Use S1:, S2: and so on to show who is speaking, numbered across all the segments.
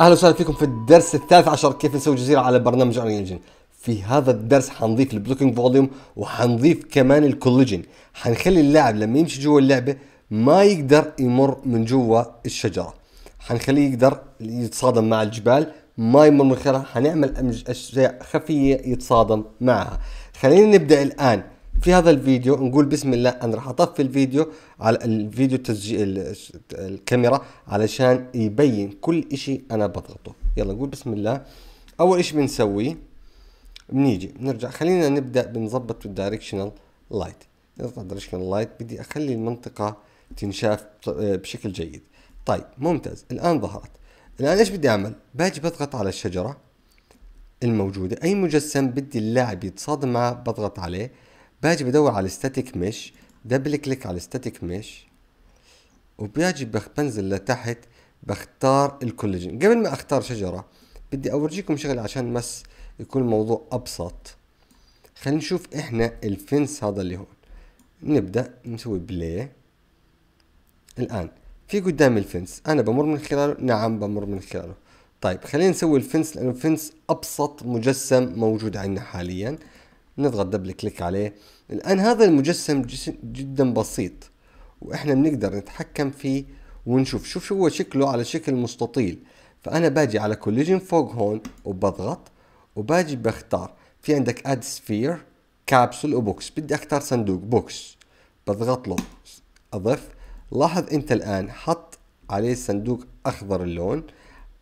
S1: اهلا وسهلا فيكم في الدرس الثالث عشر كيف نسوي جزيره على برنامج انري انجن في هذا الدرس حنضيف البلوكينج فوليوم وحنضيف كمان الكولجن حنخلي اللاعب لما يمشي جوا اللعبه ما يقدر يمر من جوا الشجره حنخليه يقدر يتصادم مع الجبال ما يمر من خلالها حنعمل اشياء خفيه يتصادم معها خلينا نبدا الان في هذا الفيديو نقول بسم الله انا راح اطفي الفيديو على الفيديو تسجيل الكاميرا علشان يبين كل اشي انا بضغطه يلا نقول بسم الله اول اشي بنسويه بنيجي بنرجع خلينا نبدا بنظبط الدايركشنال لايت نظبط دايركشنال لايت بدي اخلي المنطقه تنشاف آه، بشكل جيد طيب ممتاز الان ظهرت الان ايش بدي اعمل باجي بضغط على الشجره الموجوده اي مجسم بدي اللاعب يتصادم معه بضغط عليه باجي بدور على الستاتيك مش دبل كليك على الستاتيك مش وباجي بنزل لتحت بختار الكولاجين قبل ما اختار شجرة بدي اورجيكم شغله عشان بس يكون الموضوع ابسط خلينا نشوف احنا الفنس هذا اللي هون نبدأ نسوي بلاي الآن في قدام الفنس أنا بمر من خلاله نعم بمر من خلاله طيب خلينا نسوي الفنس لأنه الفنس أبسط مجسم موجود عندنا حاليا نضغط دبل كليك عليه الآن هذا المجسم جدا بسيط وإحنا بنقدر نتحكم فيه ونشوف شوف شو هو شكله على شكل مستطيل فأنا باجي على كوليجن فوق هون وبضغط وباجي بختار في عندك اد سفير كابسول وبوكس بدي اختار صندوق بوكس بضغط له اضف لاحظ انت الان حط عليه صندوق اخضر اللون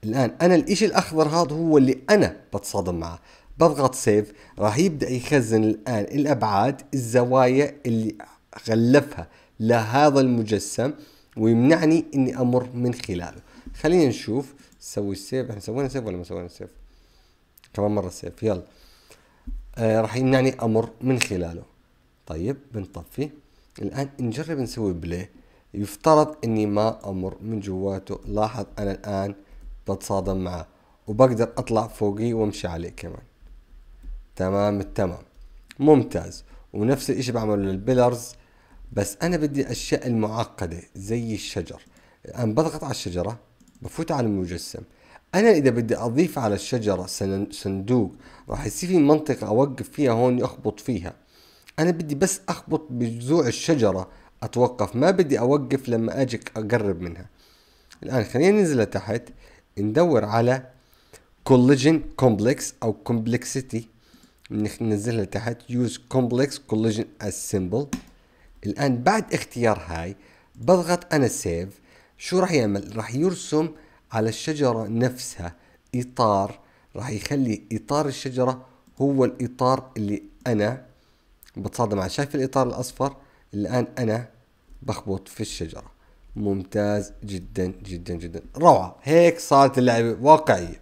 S1: الان انا الاشي الاخضر هذا هو اللي انا بتصادم معه بضغط سيف راح يبدا يخزن الان الابعاد الزوايا اللي غلفها لهذا المجسم ويمنعني اني امر من خلاله خلينا نشوف نسوي السيف احنا سوينا سيف ولا ما سوينا سيف كمان مره سيف يلا آه راح يمنعني امر من خلاله طيب بنطفي الان نجرب نسوي بلاي يفترض اني ما امر من جواته لاحظ انا الان بتصادم معه وبقدر اطلع فوقي وامشي عليه كمان تمام التمام ممتاز ونفس الشيء بعمله للبيلرز بس انا بدي اشياء المعقده زي الشجر الان بضغط على الشجره بفوت على المجسم انا اذا بدي اضيف على الشجره صندوق راح يصير في منطقه اوقف فيها هون اخبط فيها انا بدي بس اخبط بجذوع الشجره اتوقف ما بدي اوقف لما اجي اقرب منها الان خلينا ننزل لتحت ندور على كولجن كومبلكس او كومبلكسيتي ننزلها لتحت يوز كومبلكس collision as symbol الان بعد اختيار هاي بضغط انا سيف شو راح يعمل راح يرسم على الشجرة نفسها اطار راح يخلي اطار الشجرة هو الاطار اللي انا بتصادم مع شايف الاطار الاصفر الان انا بخبط في الشجرة ممتاز جدا جدا جدا روعة هيك صارت اللعبة واقعية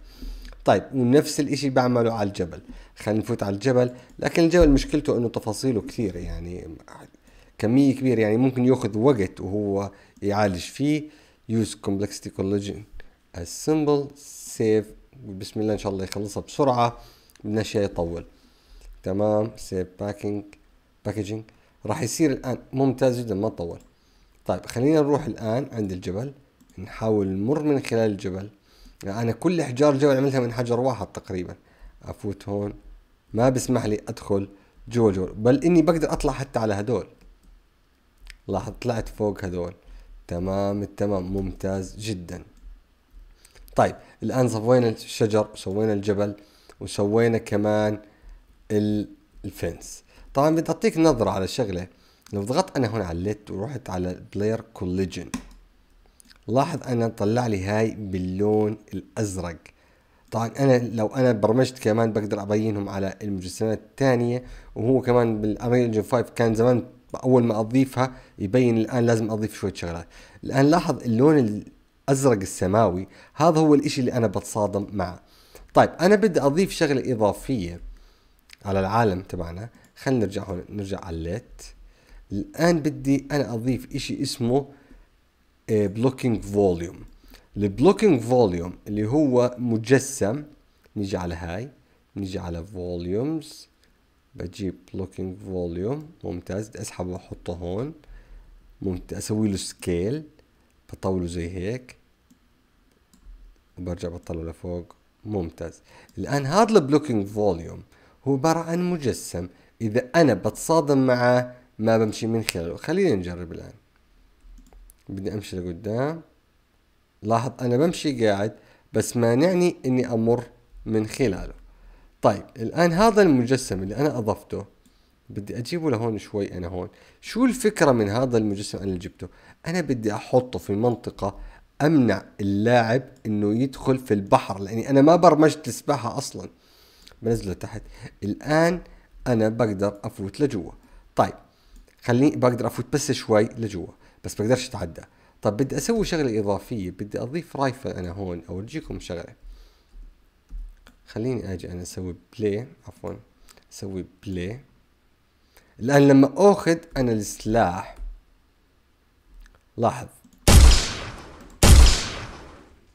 S1: طيب ونفس الإشي بعمله على الجبل خلينا نفوت على الجبل لكن الجبل مشكلته انه تفاصيله كثير يعني كمية كبيرة يعني ممكن ياخذ وقت وهو يعالج فيه use complexity collision as simple save بسم الله ان شاء الله يخلصها بسرعة بدناش يطول تمام سيف باكينج باكجينج راح يصير الان ممتاز جدا ما تطول طيب خلينا نروح الان عند الجبل نحاول نمر من خلال الجبل انا يعني كل احجار جبل عملتها من حجر واحد تقريبا افوت هون ما بسمح لي ادخل جوا جوا بل اني بقدر اطلع حتى على هدول لاحظ طلعت فوق هدول تمام التمام ممتاز جدا طيب الان سوينا الشجر سوينا الجبل وسوينا كمان الفنس طبعا بدي اعطيك نظره على شغله لو ضغطت انا هون على الليت ورحت على بلاير كوليجن لاحظ انا طلع لي هاي باللون الازرق طبعا انا لو انا برمجت كمان بقدر ابينهم على المجسمات الثانيه وهو كمان بالامريكان انجن 5 كان زمان اول ما اضيفها يبين الان لازم اضيف شويه شغلات الان لاحظ اللون الازرق السماوي هذا هو الاشي اللي انا بتصادم معه طيب انا بدي اضيف شغله اضافيه على العالم تبعنا خلينا نرجع هون نرجع على الليت الان بدي انا اضيف اشي اسمه بلوكينج فوليوم البلوكينج فوليوم اللي هو مجسم نيجي على هاي نيجي على فوليومز بجيب بلوكينج فوليوم ممتاز بدي اسحبه واحطه هون ممتاز اسوي له سكيل بطوله زي هيك وبرجع بطلعه لفوق ممتاز الان هذا البلوكينج فوليوم هو عباره عن مجسم اذا انا بتصادم معه ما بمشي من خلاله خلينا نجرب الان بدي امشي لقدام لاحظ انا بمشي قاعد بس مانعني اني امر من خلاله طيب الان هذا المجسم اللي انا اضفته بدي اجيبه لهون شوي انا هون شو الفكرة من هذا المجسم انا اللي جبته انا بدي احطه في منطقة امنع اللاعب انه يدخل في البحر لاني انا ما برمجت السباحة اصلا بنزله تحت الان انا بقدر افوت لجوا طيب خليني بقدر افوت بس شوي لجوا بس بقدرش اتعدى طب بدي اسوي شغله اضافيه بدي اضيف رايفل انا هون اورجيكم شغله خليني اجي انا اسوي بلاي عفوا اسوي بلاي الان لما اخذ انا السلاح لاحظ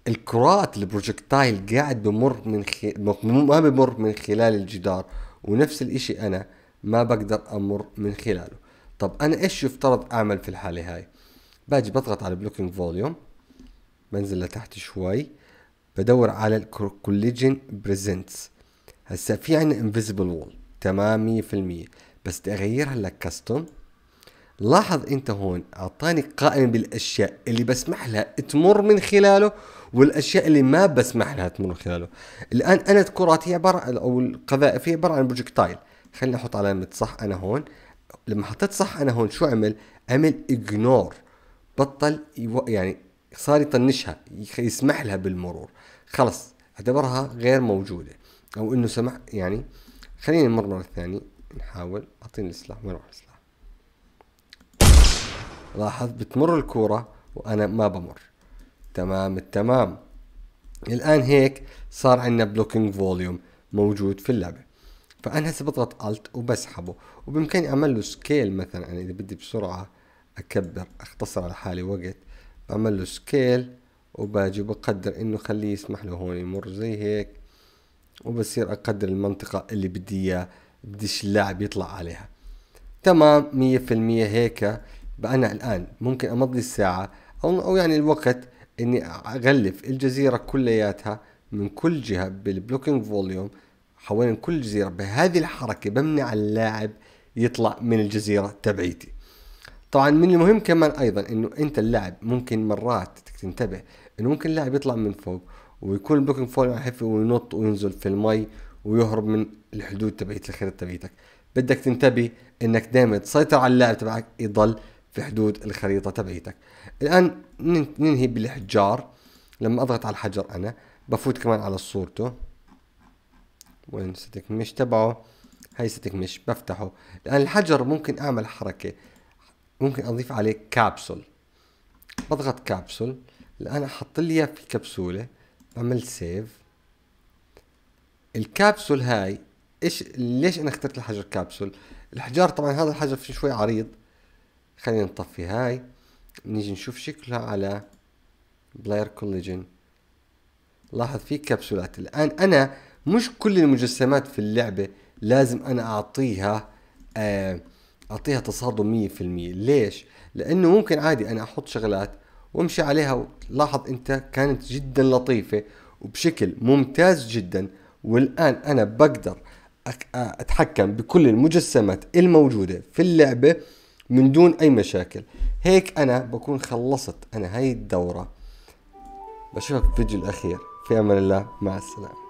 S1: الكرات البروجكتايل قاعد بمر من خي... ما بمر من خلال الجدار ونفس الاشي انا ما بقدر امر من خلاله طب انا ايش يفترض اعمل في الحاله هاي باجي بضغط على بلوكينج فوليوم بنزل لتحت شوي بدور على الكوليجين بريزنتس هسا في عنا انفيزبل وول تمام مية في المية بس بدي اغيرها كاستوم لاحظ انت هون اعطاني قائمة بالاشياء اللي بسمح لها تمر من خلاله والاشياء اللي ما بسمح لها تمر من خلاله الان انا الكرات هي عبارة او القذائف هي عبارة عن بروجكتايل خليني احط علامة صح انا هون لما حطيت صح انا هون شو عمل عمل اجنور بطل يو يعني صار يطنشها يسمح لها بالمرور خلص اعتبرها غير موجوده او انه سمح يعني خلينا نمر مره ثانيه نحاول اعطيني السلاح وين راح السلاح لاحظ بتمر الكوره وانا ما بمر تمام التمام الان هيك صار عندنا بلوكينج فوليوم موجود في اللعبه فانا هسه بضغط الت وبسحبه وبامكاني اعمل له سكيل مثلا يعني اذا بدي بسرعه اكبر اختصر على حالي وقت بعمل له سكيل وباجي بقدر انه خليه يسمح له هون يمر زي هيك وبصير اقدر المنطقة اللي بدي اياه بديش اللاعب يطلع عليها تمام مية في المية هيك انا الان ممكن امضي الساعة او, أو يعني الوقت اني اغلف الجزيرة كلياتها من كل جهة بالبلوكينج فوليوم حوالين كل جزيرة بهذه الحركة بمنع اللاعب يطلع من الجزيرة تبعيتي طبعا من المهم كمان ايضا انه انت اللاعب ممكن مرات تنتبه انه ممكن اللاعب يطلع من فوق ويكون البلوكينج فول حفي وينط وينزل في المي ويهرب من الحدود تبعت الخريطه تبعتك بدك تنتبه انك دائما تسيطر على اللاعب تبعك يضل في حدود الخريطه تبعتك الان ننهي بالحجار لما اضغط على الحجر انا بفوت كمان على صورته وين ستيك مش تبعه هاي ستيك مش بفتحه الان الحجر ممكن اعمل حركه ممكن اضيف عليه كابسول بضغط كابسول الان احط لي اياه في كبسوله بعمل سيف الكابسول هاي ايش ليش انا اخترت الحجر كابسول الحجار طبعا هذا الحجر فيه شوي عريض خلينا نطفي هاي نيجي نشوف شكلها على بلاير كوليجن لاحظ في كبسولات الان انا مش كل المجسمات في اللعبه لازم انا اعطيها آه اعطيها تصادم 100% ليش؟ لانه ممكن عادي انا احط شغلات وامشي عليها لاحظ انت كانت جدا لطيفه وبشكل ممتاز جدا والان انا بقدر اتحكم بكل المجسمات الموجوده في اللعبه من دون اي مشاكل هيك انا بكون خلصت انا هاي الدوره بشوفك في الفيديو الاخير في امان الله مع السلامه